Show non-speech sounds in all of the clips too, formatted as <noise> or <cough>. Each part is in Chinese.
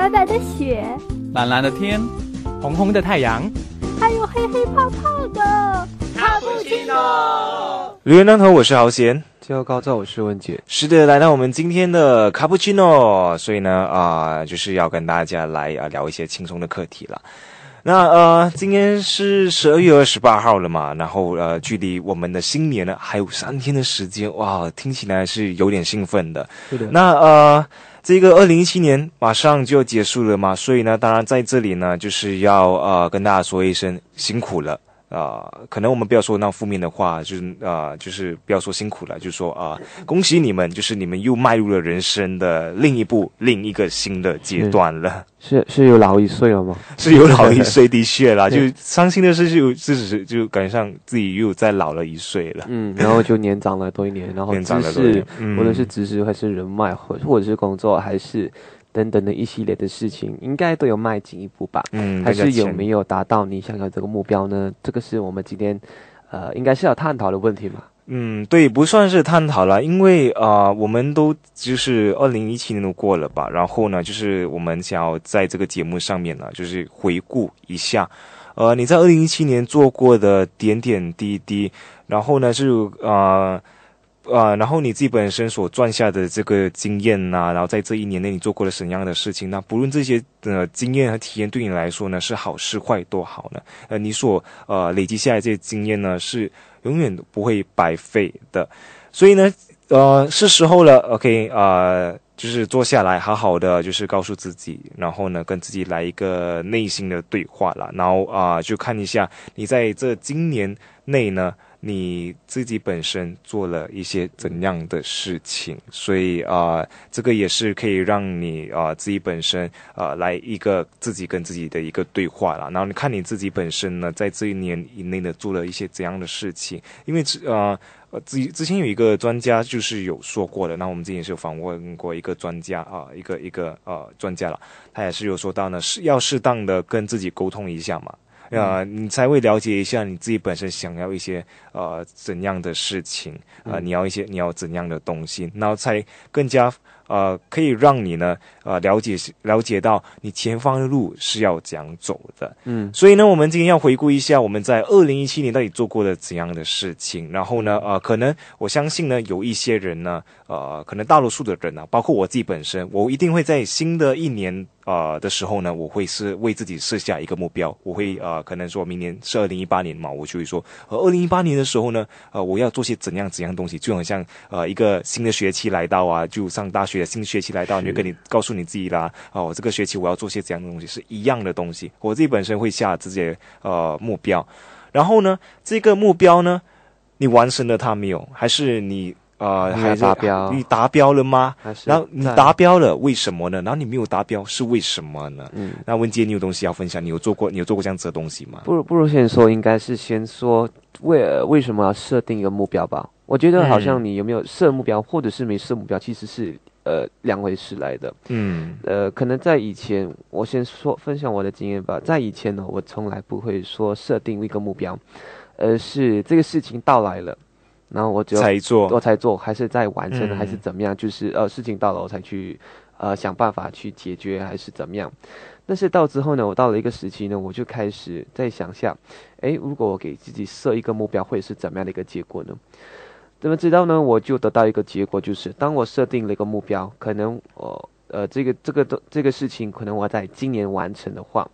白白的雪，蓝蓝的天，红红的太阳，还有黑黑泡泡的卡布奇诺。留言当头，我是豪贤，最后高照，我是文杰。是的，来到我们今天的卡布奇诺，所以呢，啊，就是要跟大家来啊聊一些轻松的课题了。那呃，今天是十二月二十八号了嘛，然后呃，距离我们的新年呢还有三天的时间，哇，听起来是有点兴奋的。是的，那呃。这个二零一七年马上就要结束了嘛，所以呢，当然在这里呢，就是要呃跟大家说一声辛苦了。啊，可能我们不要说那负面的话，就是啊，就是不要说辛苦了，就是说啊，恭喜你们，就是你们又迈入了人生的另一步，另一个新的阶段了。是是有老一岁了吗？<laughs> 是有老一岁的血 <laughs> 了，就伤心的是就知识，就觉上自己又再老了一岁了。嗯，然后就年长了多一年，然后 <laughs> 知识，无论是知识还是人脉，或或者是工作还是。等等的一系列的事情，应该都有迈进一步吧？嗯，还是有没有达到你想要这个目标呢？这个是我们今天，呃，应该是要探讨的问题嘛？嗯，对，不算是探讨了，因为啊，我们都就是二零一七年都过了吧？然后呢，就是我们想要在这个节目上面呢，就是回顾一下，呃，你在二零一七年做过的点点滴滴，然后呢，是啊。啊，然后你自己本身所赚下的这个经验呐，然后在这一年内你做过了什么样的事情？那不论这些呃经验和体验对你来说呢是好是坏，多好呢？呃，你所呃累积下来这些经验呢是永远不会白费的，所以呢，呃，是时候了。OK，呃，就是坐下来好好的，就是告诉自己，然后呢跟自己来一个内心的对话了，然后啊就看一下你在这今年内呢。你自己本身做了一些怎样的事情？所以啊，这个也是可以让你啊自己本身呃来一个自己跟自己的一个对话了。然后你看你自己本身呢，在这一年以内呢做了一些怎样的事情？因为呃呃，之之前有一个专家就是有说过的，那我们之前是有访问过一个专家啊，一个一个呃专家了，他也是有说到呢，是要适当的跟自己沟通一下嘛。啊，你才会了解一下你自己本身想要一些呃怎样的事情啊？你要一些你要怎样的东西，然后才更加。呃，可以让你呢，呃，了解了解到你前方的路是要怎样走的，嗯，所以呢，我们今天要回顾一下我们在二零一七年到底做过了怎样的事情，然后呢，呃，可能我相信呢，有一些人呢，呃，可能大多数的人呢，包括我自己本身，我一定会在新的一年呃的时候呢，我会是为自己设下一个目标，我会呃，可能说明年是二零一八年嘛，我就会说，呃，二零一八年的时候呢，呃，我要做些怎样怎样东西，就好像呃，一个新的学期来到啊，就上大学。新学期来到，你就跟你告诉你自己啦啊！我这个学期我要做些怎样的东西，是一样的东西。我自己本身会下直接呃目标，然后呢，这个目标呢，你完成了它没有？还是你呃还达标？你达标了吗？然后你达标了，为什么呢？然后你没有达标，是为什么呢？嗯，那文杰，你有东西要分享？你有做过？你有做过这样子的东西吗？不如不如先说，应该是先说为为什么要设定一个目标吧？我觉得好像你有没有设目标，或者是没设目标，其实是。呃，两回事来的。嗯，呃，可能在以前，我先说分享我的经验吧。在以前呢，我从来不会说设定一个目标，而是这个事情到来了，然后我才做，我才做，还是在完成，还是怎么样？就是呃，事情到了我才去呃想办法去解决，还是怎么样？但是到之后呢，我到了一个时期呢，我就开始在想象，哎，如果我给自己设一个目标，会是怎么样的一个结果呢？怎么知道呢？我就得到一个结果，就是当我设定了一个目标，可能我呃，这个这个这个事情，可能我在今年完成的话，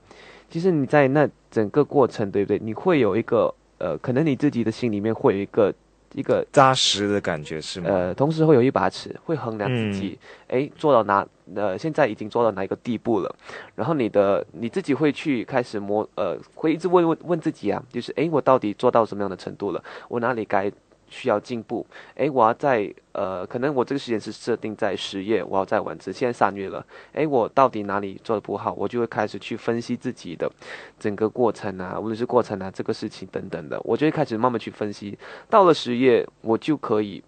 其实你在那整个过程，对不对？你会有一个呃，可能你自己的心里面会有一个一个扎实的感觉，是吗？呃，同时会有一把尺，会衡量自己，哎，做到哪呃，现在已经做到哪一个地步了？然后你的你自己会去开始摸呃，会一直问问问自己啊，就是哎，我到底做到什么样的程度了？我哪里该？需要进步，哎，我要在呃，可能我这个时间是设定在十月，我要在完成，现在三月了，哎，我到底哪里做的不好，我就会开始去分析自己的整个过程啊，无论是过程啊，这个事情等等的，我就会开始慢慢去分析。到了十月，我就可以，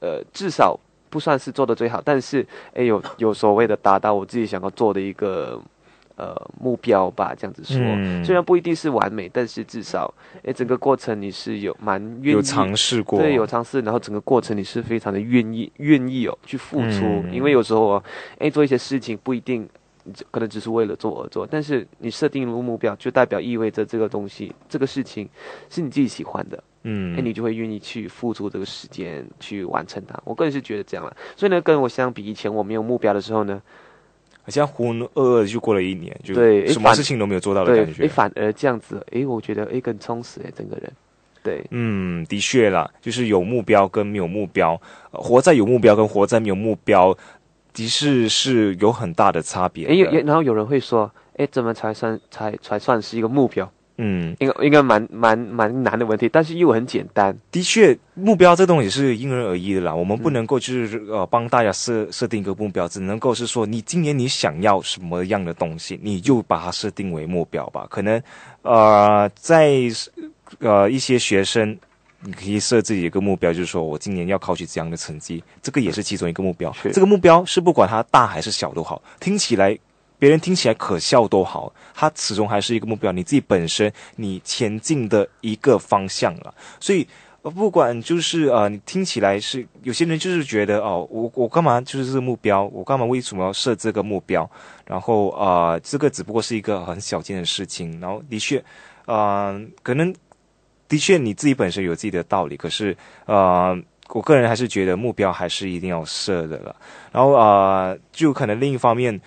呃，至少不算是做的最好，但是哎，有有所谓的达到我自己想要做的一个。呃，目标吧，这样子说，虽然不一定是完美，但是至少，哎，整个过程你是有蛮愿意尝试过，对，有尝试，然后整个过程你是非常的愿意，愿意哦去付出，因为有时候啊，哎，做一些事情不一定可能只是为了做而做，但是你设定了目标，就代表意味着这个东西，这个事情是你自己喜欢的，嗯，哎，你就会愿意去付出这个时间去完成它。我个人是觉得这样了，所以呢，跟我相比，以前我没有目标的时候呢。这样浑浑噩噩就过了一年，就什么事情都没有做到的感觉。哎，反而这样子，哎，我觉得哎更充实哎，整个人。对，嗯，的确啦，就是有目标跟没有目标，活在有目标跟活在没有目标，的确是有很大的差别。哎，然后有人会说，哎，怎么才算才才算是一个目标？嗯，应该应该蛮蛮蛮难的问题，但是又很简单。的确，目标这东西是因人而异的啦。我们不能够就是呃帮大家设设定一个目标，只能够是说你今年你想要什么样的东西，你就把它设定为目标吧。可能呃在呃一些学生，你可以设自己一个目标，就是说我今年要考取怎样的成绩，这个也是其中一个目标。这个目标是不管它大还是小都好，听起来。别人听起来可笑都好，它始终还是一个目标，你自己本身你前进的一个方向了。所以不管就是呃，你听起来是有些人就是觉得哦，我我干嘛就是这个目标，我干嘛为什么要设这个目标？然后啊，这个只不过是一个很小件的事情。然后的确，啊，可能的确你自己本身有自己的道理，可是啊，我个人还是觉得目标还是一定要设的了。然后啊，就可能另一方面。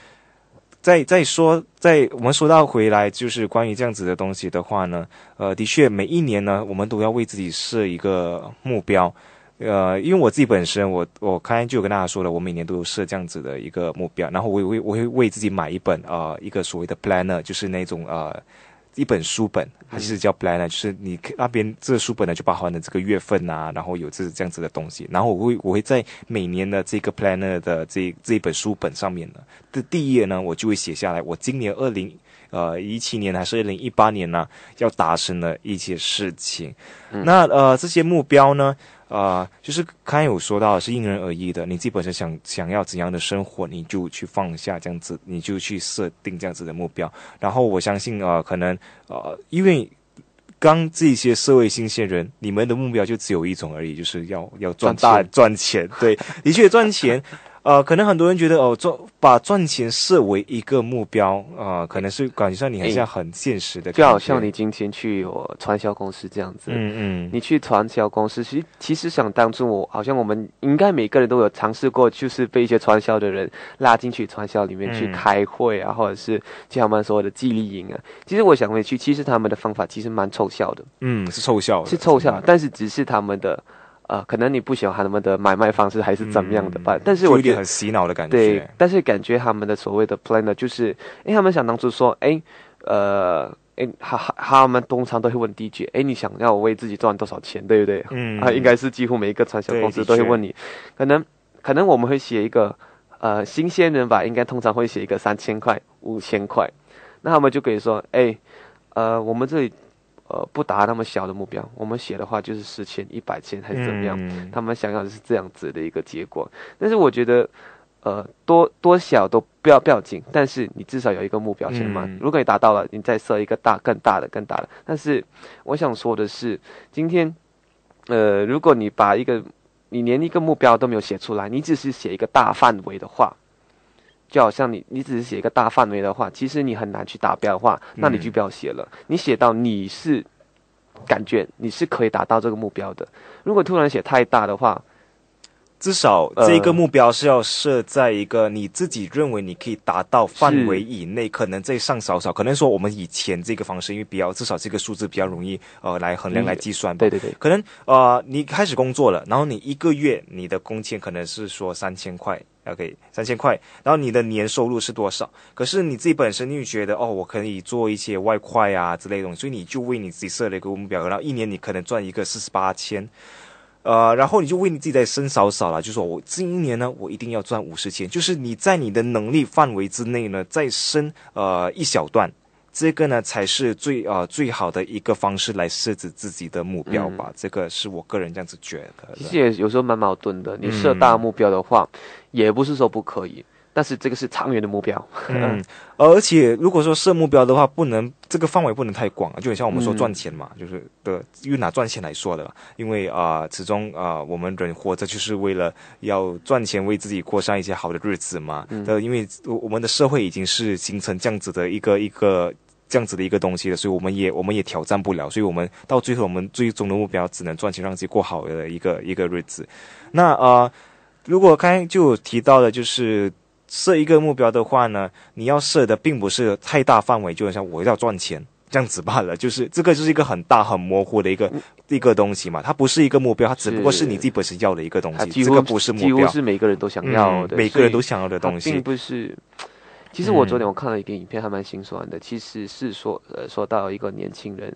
再再说，在我们说到回来，就是关于这样子的东西的话呢，呃，的确，每一年呢，我们都要为自己设一个目标，呃，因为我自己本身，我我刚才就有跟大家说了，我每年都有设这样子的一个目标，然后我也会我会为自己买一本啊，一个所谓的 planner，就是那种呃。一本书本，它其实叫 planner，就是你那边这书本呢，就包含了这个月份啊，然后有这这样子的东西。然后我会我会在每年的这个 planner 的这这一本书本上面呢，这第一页呢，我就会写下来，我今年二零。呃，一七年还是二零一八年呢？要达成的一些事情，那呃，这些目标呢，啊，就是刚才有说到是因人而异的。你自己本身想想要怎样的生活，你就去放下这样子，你就去设定这样子的目标。然后我相信，呃，可能，呃，因为刚这些社会新鲜人，你们的目标就只有一种而已，就是要要赚大赚钱。对，的确赚钱。呃，可能很多人觉得哦，赚把赚钱视为一个目标啊，可能是感觉上你好像很现实的。就好像你今天去我传销公司这样子，嗯嗯，你去传销公司，其实其实想当初，我好像我们应该每个人都有尝试过，就是被一些传销的人拉进去传销里面去开会啊，或者是叫他们所谓的激励营啊。其实我想回去，其实他们的方法其实蛮凑效的，嗯，是凑效，是凑效，但是只是他们的。啊，可能你不喜欢他们的买卖方式还是怎么样的吧？但是我觉得很洗脑的感觉。对，但是感觉他们的所谓的 planer 就是，因为他们想当初说，哎，呃，哎，他他他们通常都会问 DJ，哎，你想要我为自己赚多少钱，对不对？嗯，啊，应该是几乎每一个传销公司都会问你。可能可能我们会写一个，呃，新鲜人吧，应该通常会写一个三千块、五千块，那他们就可以说，哎，呃，我们这里。呃，不达那么小的目标，我们写的话就是十千、一百千还是怎么样？他们想要的是这样子的一个结果。但是我觉得，呃，多多小都不要不要紧，但是你至少有一个目标，行吗？如果你达到了，你再设一个大、更大的、更大的。但是我想说的是，今天，呃，如果你把一个你连一个目标都没有写出来，你只是写一个大范围的话。就好像你，你只是写一个大范围的话，其实你很难去达标的话，那你就不要写了。你写到你是感觉你是可以达到这个目标的。如果突然写太大的话，至少这个目标是要设在一个你自己认为你可以达到范围以内，可能再上少少。可能说我们以前这个方式，因为比较至少这个数字比较容易呃来衡量来计算对对对，可能呃你开始工作了，然后你一个月你的工钱可能是说三千块。OK，三千块，然后你的年收入是多少？可是你自己本身就觉得哦，我可以做一些外快啊之类的东西，所以你就为你自己设了一个目标，然后一年你可能赚一个四十八千，呃，然后你就为你自己再升少少了，就说我这一年呢，我一定要赚五十千，就是你在你的能力范围之内呢，再升呃一小段。这个呢才是最啊最好的一个方式来设置自己的目标吧，这个是我个人这样子觉得。其实有时候蛮矛盾的，你设大目标的话，也不是说不可以，但是这个是长远的目标。嗯，<laughs> 而且如果说设目标的话，不能这个范围不能太广就很像我们说赚钱嘛，就是的，用拿赚钱来说的，因为啊，始终啊，我们人活着就是为了要赚钱，为自己过上一些好的日子嘛。呃，因为我们的社会已经是形成这样子的一个一个。这样子的一个东西的，所以我们也我们也挑战不了，所以我们到最后我们最终的目标只能赚钱，让自己过好的一个一个日子。那啊，如果刚才就提到的，就是设一个目标的话呢，你要设的并不是太大范围，就像我要赚钱这样子罢了，就是这个就是一个很大很模糊的一个一个东西嘛，它不是一个目标，它只不过是你自己本身要的一个东西，这个不是目标，是每个人都想要的，每个人都想要的东西，并不是。其实我昨天我看了一个影片，还蛮心酸的。其实是说，呃，说到一个年轻人，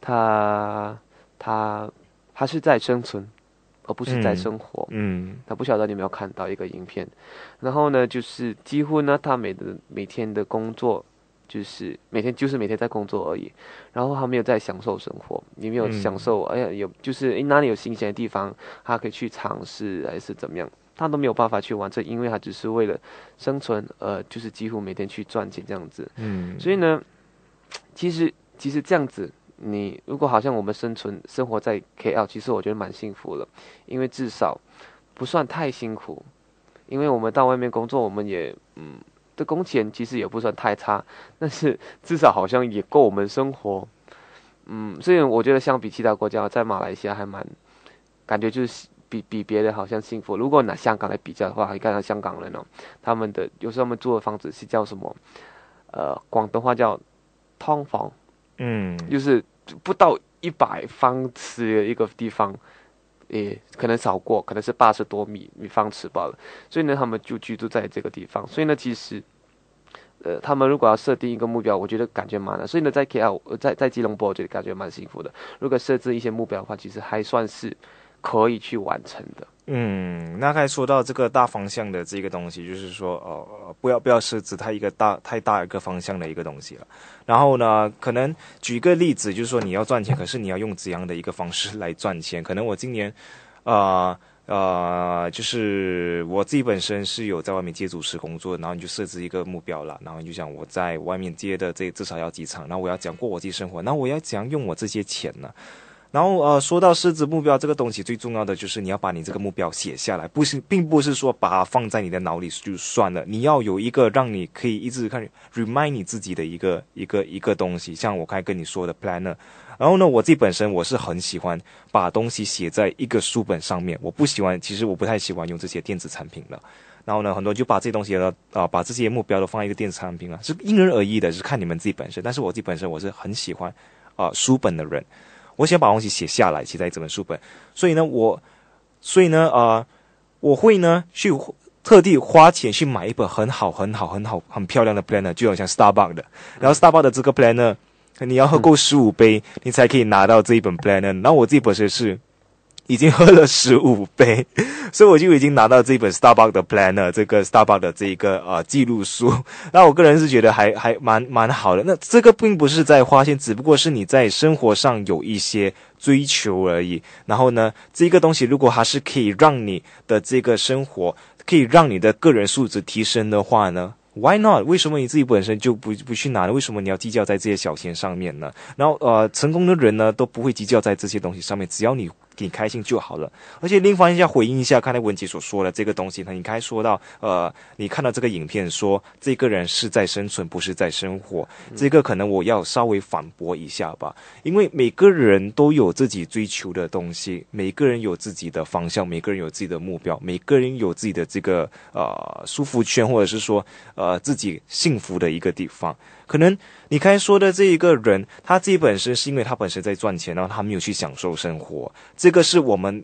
他他他是在生存，而不是在生活。嗯，他不晓得你有没有看到一个影片，然后呢，就是几乎呢，他每每天的工作就是每天就是每天在工作而已，然后他没有在享受生活，也没有享受哎呀有，就是哪里有新鲜的地方，他可以去尝试还是怎么样。他都没有办法去完成，因为他只是为了生存，呃，就是几乎每天去赚钱这样子。嗯。所以呢，其实其实这样子，你如果好像我们生存生活在 KL，其实我觉得蛮幸福了，因为至少不算太辛苦，因为我们到外面工作，我们也嗯的工钱其实也不算太差，<laughs> 但是至少好像也够我们生活。嗯，所以我觉得相比其他国家，在马来西亚还蛮感觉就是。比比别的好像幸福。如果拿香港来比较的话，你看到香港人哦，他们的有时候他们住的房子是叫什么？呃，广东话叫“汤房”，嗯，就是不到一百方尺的一个地方，也可能少过，可能是八十多米米方尺吧了。所以呢，他们就居住在这个地方。所以呢，其实，呃，他们如果要设定一个目标，我觉得感觉蛮难。所以呢，在 KL，在在吉隆坡，我觉得感觉蛮幸福的。如果设置一些目标的话，其实还算是。可以去完成的。嗯，那该说到这个大方向的这个东西，就是说，呃，不要不要设置它一个大太大一个方向的一个东西了。然后呢，可能举个例子，就是说你要赚钱，可是你要用怎样的一个方式来赚钱？可能我今年，呃呃，就是我自己本身是有在外面接主持工作，然后你就设置一个目标了，然后你就想我在外面接的这至少要几场，那我要讲过我自己生活，那我要怎样用我这些钱呢？然后呃，说到设置目标这个东西，最重要的就是你要把你这个目标写下来，不是，并不是说把它放在你的脑里就算了。你要有一个让你可以一直看 remind 你自己的一个一个一个东西，像我刚才跟你说的 planner。然后呢，我自己本身我是很喜欢把东西写在一个书本上面，我不喜欢，其实我不太喜欢用这些电子产品的。然后呢，很多就把这东西呢，啊，把这些目标都放一个电子产品了，是因人而异的，是看你们自己本身。但是我自己本身我是很喜欢啊书本的人。我想把东西写下来，写在这本书本，所以呢，我，所以呢，啊，我会呢去特地花钱去买一本很好、很好、很好、很漂亮的 planner，就好像 Starbucks 的，然后 Starbucks 的这个 planner，你要喝够十五杯，你才可以拿到这一本 planner，然后我自己本身是。已经喝了十五杯，<laughs> 所以我就已经拿到这本 Starbucks 的 Planner，这个 Starbucks 的这一个呃记录书。<laughs> 那我个人是觉得还还蛮蛮好的。那这个并不是在花钱，只不过是你在生活上有一些追求而已。然后呢，这个东西如果还是可以让你的这个生活可以让你的个人素质提升的话呢，Why not？为什么你自己本身就不不去拿呢？为什么你要计较在这些小钱上面呢？然后呃，成功的人呢都不会计较在这些东西上面，只要你。你开心就好了，而且另方一下回应一下，刚才文杰所说的这个东西，他应该说到，呃，你看到这个影片说这个人是在生存，不是在生活，这个可能我要稍微反驳一下吧，因为每个人都有自己追求的东西，每个人有自己的方向，每个人有自己的目标，每个人有自己的这个呃舒服圈，或者是说呃自己幸福的一个地方。可能你刚才说的这一个人，他自己本身是因为他本身在赚钱，然后他没有去享受生活。这个是我们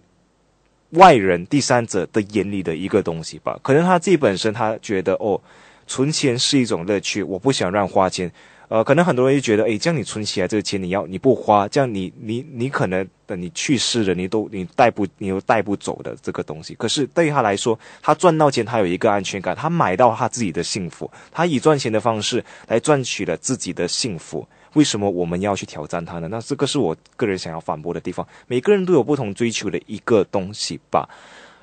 外人、第三者的眼里的一个东西吧？可能他自己本身他觉得哦，存钱是一种乐趣，我不想乱花钱。呃，可能很多人就觉得，哎，这样你存起来这个钱，你要你不花，这样你你你可能等你去世了，你都你带不你都带不走的这个东西。可是对于他来说，他赚到钱，他有一个安全感，他买到他自己的幸福，他以赚钱的方式来赚取了自己的幸福。为什么我们要去挑战他呢？那这个是我个人想要反驳的地方。每个人都有不同追求的一个东西吧。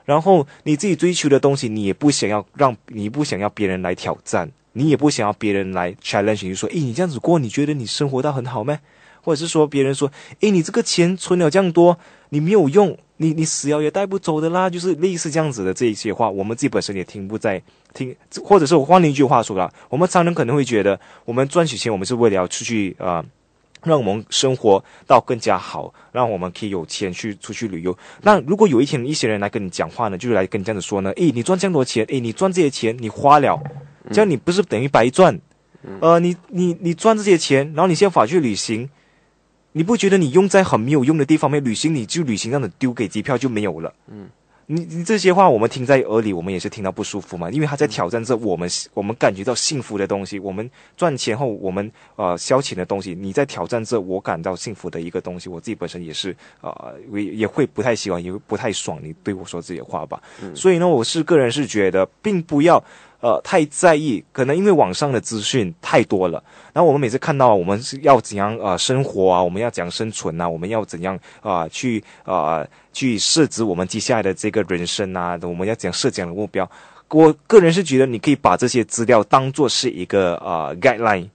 然后你自己追求的东西，你也不想要让，你不想要别人来挑战，你也不想要别人来 challenge，就说，诶，你这样子过，你觉得你生活到很好吗？或者是说，别人说，诶，你这个钱存了这样多，你没有用。你你死要也带不走的啦，就是类似这样子的这一些话，我们自己本身也听不在听，或者是我换另一句话说了，我们常人可能会觉得，我们赚取钱，我们是为了要出去啊，让我们生活到更加好，让我们可以有钱去出去旅游。那如果有一天一些人来跟你讲话呢，就是来跟你这样子说呢，诶，你赚这么多钱，诶，你赚这些钱你花了，这样你不是等于白赚？呃，你你你赚这些钱，然后你先法去旅行。你不觉得你用在很没有用的地方？面旅行你就旅行，让你丢给机票就没有了。嗯，你你这些话我们听在耳里，我们也是听到不舒服嘛。因为他在挑战这我们我们感觉到幸福的东西，我们赚钱后我们呃消遣的东西，你在挑战这我感到幸福的一个东西。我自己本身也是啊，也也会不太喜欢，也不太爽你对我说这些话吧。嗯，所以呢，我是个人是觉得，并不要。呃，太在意，可能因为网上的资讯太多了。然后我们每次看到，我们是要怎样啊生活啊？我们要讲生存啊，我们要怎样啊去啊去设置我们接下来的这个人生啊，我们要讲设讲的目标。我个人是觉得，你可以把这些资料当作是一个啊 guideline。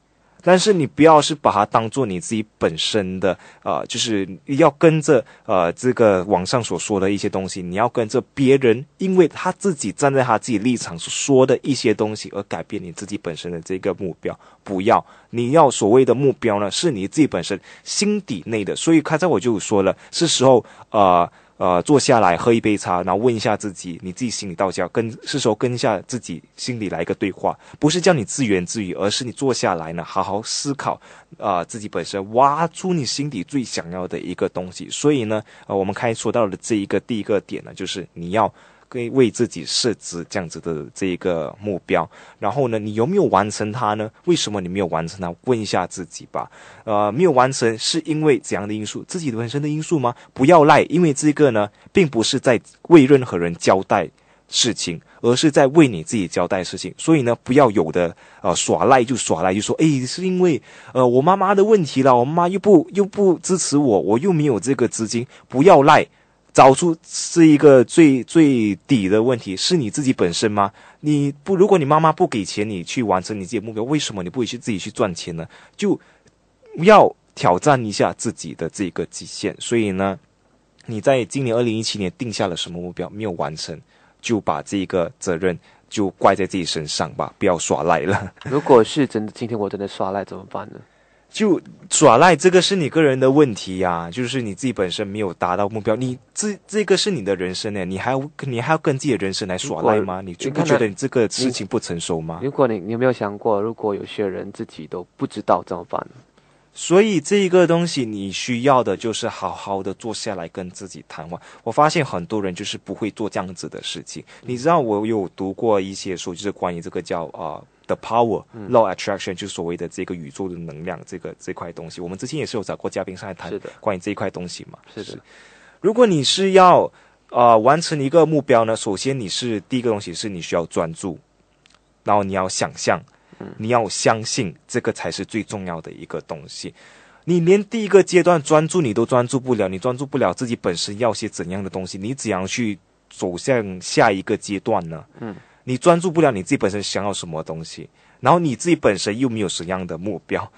但是你不要是把它当做你自己本身的，呃，就是要跟着呃这个网上所说的一些东西，你要跟着别人，因为他自己站在他自己立场所说的一些东西而改变你自己本身的这个目标，不要，你要所谓的目标呢，是你自己本身心底内的。所以刚才我就说了，是时候呃。呃，坐下来喝一杯茶，然后问一下自己，你自己心里到底要跟是时候跟一下自己心里来一个对话，不是叫你自言自语，而是你坐下来呢，好好思考，啊，自己本身挖出你心底最想要的一个东西。所以呢，呃，我们刚才说到的这一个第一个点呢，就是你要。可以为自己设置这样子的这一个目标，然后呢，你有没有完成它呢？为什么你没有完成它？问一下自己吧。呃，没有完成是因为怎样的因素？自己的本身的因素吗？不要赖，因为这个呢，并不是在为任何人交代事情，而是在为你自己交代事情。所以呢，不要有的呃耍赖就耍赖，就说诶，是因为呃我妈妈的问题了，我妈又不又不支持我，我又没有这个资金，不要赖。找出是一个最最底的问题，是你自己本身吗？你不，如果你妈妈不给钱，你去完成你自己目标，为什么你不会去自己去赚钱呢？就要挑战一下自己的这个极限。所以呢，你在今年二零一七年定下了什么目标没有完成，就把这个责任就怪在自己身上吧，不要耍赖了。如果是真，的，今天我真的耍赖怎么办呢？就耍赖，这个是你个人的问题呀，就是你自己本身没有达到目标，你这这个是你的人生呢，你还要你还要跟自己的人生来耍赖吗？你不觉得你这个事情不成熟吗？如果你你有没有想过，如果有些人自己都不知道怎么办？所以这个东西你需要的就是好好的坐下来跟自己谈话。我发现很多人就是不会做这样子的事情。你知道我有读过一些书，就是关于这个叫啊 The power law attraction，就是所谓的这个宇宙的能量这个这块东西。我们之前也是有找过嘉宾上来谈的关于这一块东西嘛。是的。如果你是要啊完成一个目标呢，首先你是第一个东西是你需要专注，然后你要想象。你要相信这个才是最重要的一个东西，你连第一个阶段专注你都专注不了，你专注不了自己本身要些怎样的东西，你怎样去走向下一个阶段呢？嗯，你专注不了你自己本身想要什么东西，然后你自己本身又没有什么样的目标，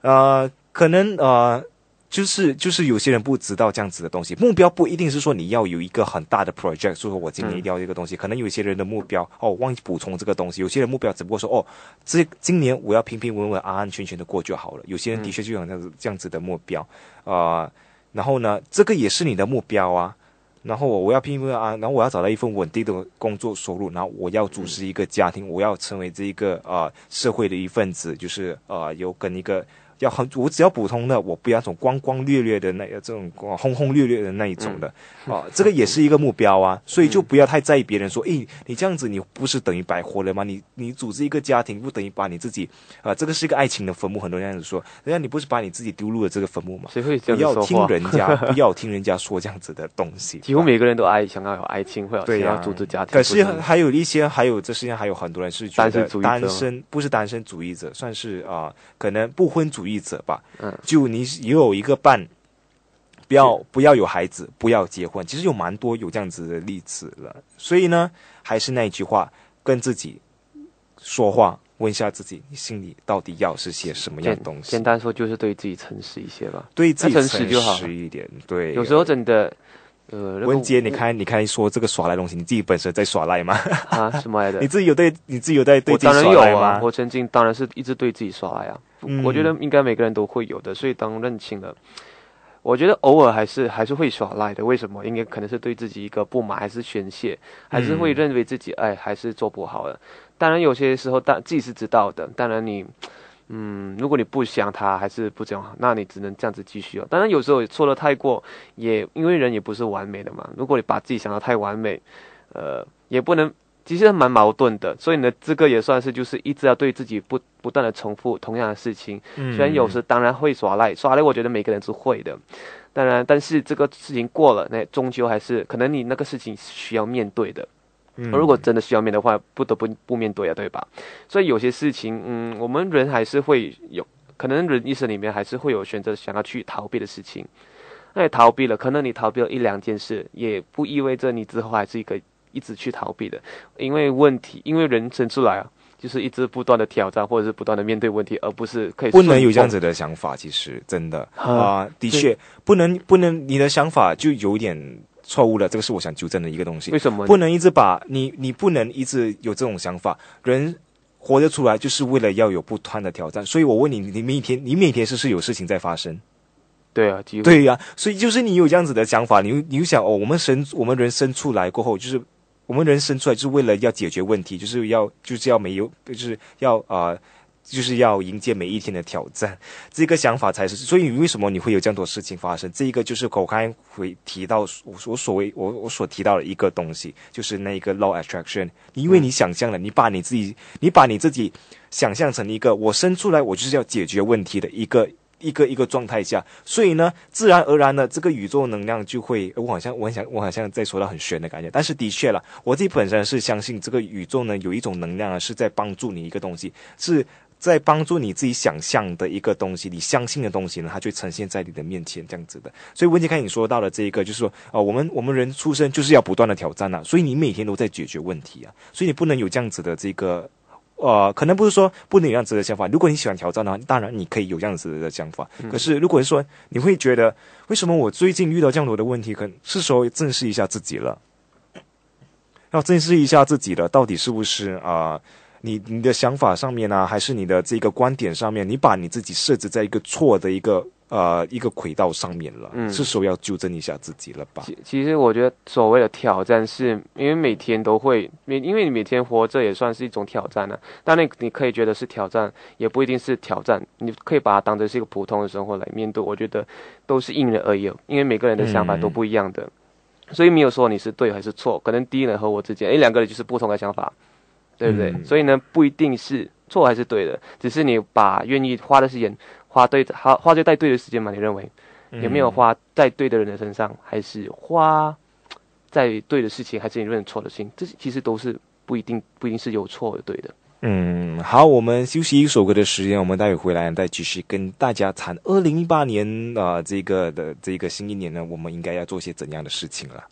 呃，可能呃。就是就是有些人不知道这样子的东西，目标不一定是说你要有一个很大的 project，就说我今年一定要一个东西。可能有些人的目标哦，忘记补充这个东西。有些人目标只不过说哦，这今年我要平平稳稳、安安全全的过就好了。有些人的确就有这样子这样子的目标啊。然后呢，这个也是你的目标啊。然后我我要平平安安，然后我要找到一份稳定的工作收入，然后我要主持一个家庭，我要成为这一个啊社会的一份子，就是啊有跟一个。要很，我只要普通的，我不要种光光略略的那，这种轰轰烈烈的那一种的，啊，这个也是一个目标啊，所以就不要太在意别人说，诶，你这样子你不是等于白活了吗？你你组织一个家庭不等于把你自己啊，这个是一个爱情的坟墓，很多人这样子说，人家你不是把你自己丢入了这个坟墓吗？谁会这样说不要听人家，<laughs> 不要听人家说这样子的东西。几乎每个人都爱想要有爱情，会有想要组织家庭。可是还有一些，还有这世界上还有很多人是觉得单身不是单身主义者，算是啊，可能不婚主。义。者吧，嗯，就你也有一个伴，不要不要有孩子，不要结婚。其实有蛮多有这样子的例子了。所以呢，还是那一句话，跟自己说话，问一下自己，你心里到底要是些什么样的东西？简单说，就是对自己诚实一些吧。对自己诚实就好。实一点，对。有时候真的，呃，文杰，你看，你看，说这个耍赖东西，你自己本身在耍赖吗？啊，什么来的？<laughs> 你自己有对你自己有在对自己耍赖吗？我曾经当然是一直对自己耍赖啊。我觉得应该每个人都会有的，所以当认清了，我觉得偶尔还是还是会耍赖的。为什么？应该可能是对自己一个不满，还是宣泄，还是会认为自己哎还是做不好了。当然有些时候，但自己是知道的。当然你，嗯，如果你不想他还是不讲，那你只能这样子继续哦。当然有时候做的太过，也因为人也不是完美的嘛。如果你把自己想得太完美，呃，也不能。其实蛮矛盾的，所以呢，这个也算是就是一直要对自己不不断的重复同样的事情，虽然有时当然会耍赖，耍赖我觉得每个人是会的，当然，但是这个事情过了，那终究还是可能你那个事情是需要面对的，如果真的需要面的话，不得不不面对啊，对吧？所以有些事情，嗯，我们人还是会有，可能人一生里面还是会有选择想要去逃避的事情，那也逃避了，可能你逃避了一两件事，也不意味着你之后还是一个。一直去逃避的，因为问题，因为人生出来啊，就是一直不断的挑战，或者是不断的面对问题，而不是可以。不能有这样子的想法，其实真的啊，的确不能不能，你的想法就有点错误了。这个是我想纠正的一个东西。为什么不能一直把你你不能一直有这种想法？人活着出来就是为了要有不断的挑战。所以我问你，你每天你每天是不是有事情在发生？对啊，对呀，所以就是你有这样子的想法，你你就想哦，我们生我们人生出来过后就是。我们人生出来就是为了要解决问题，就是要就是要没有就是要啊，就是要迎接每一天的挑战。这个想法才是，所以为什么你会有这么多事情发生？这一个就是我刚会提到我我所谓我我所提到的一个东西，就是那一个 low attraction。因为你想象了，你把你自己你把你自己想象成一个我生出来我就是要解决问题的一个。一个一个状态下，所以呢，自然而然呢，这个宇宙能量就会，我好像，我很想，我好像在说到很玄的感觉，但是的确了，我自己本身是相信这个宇宙呢，有一种能量啊，是在帮助你一个东西，是在帮助你自己想象的一个东西，你相信的东西呢，它就呈现在你的面前这样子的。所以温杰凯，你说到的这一个就是说，哦，我们我们人出生就是要不断的挑战呐，所以你每天都在解决问题啊，所以你不能有这样子的这个。呃，可能不是说不能有这样子的想法。如果你喜欢挑战的话，当然你可以有这样子的想法。可是，如果是说你会觉得，为什么我最近遇到这样多的问题，可能是时候正视一下自己了，要正视一下自己了，到底是不是啊？你你的想法上面啊，还是你的这个观点上面，你把你自己设置在一个错的一个。呃，一个轨道上面了，嗯、是说要纠正一下自己了吧？其实我觉得所谓的挑战，是因为每天都会，每因为你每天活着也算是一种挑战呢。但那你可以觉得是挑战，也不一定是挑战，你可以把它当成是一个普通的生活来面对。我觉得都是因人而异，因为每个人的想法都不一样的，所以没有说你是对还是错。可能第一人和我之间，哎，两个人就是不同的想法，对不对？所以呢，不一定是错还是对的，只是你把愿意花的时间。花对好花就带对的时间嘛？你认为有没有花在对的人的身上，还是花在对的事情，还是你认错的心？这其实都是不一定不一定是有错有对的。嗯，好，我们休息一首歌的时间，我们待会回来再继续跟大家谈二零一八年啊这个的这个新一年呢，我们应该要做些怎样的事情了？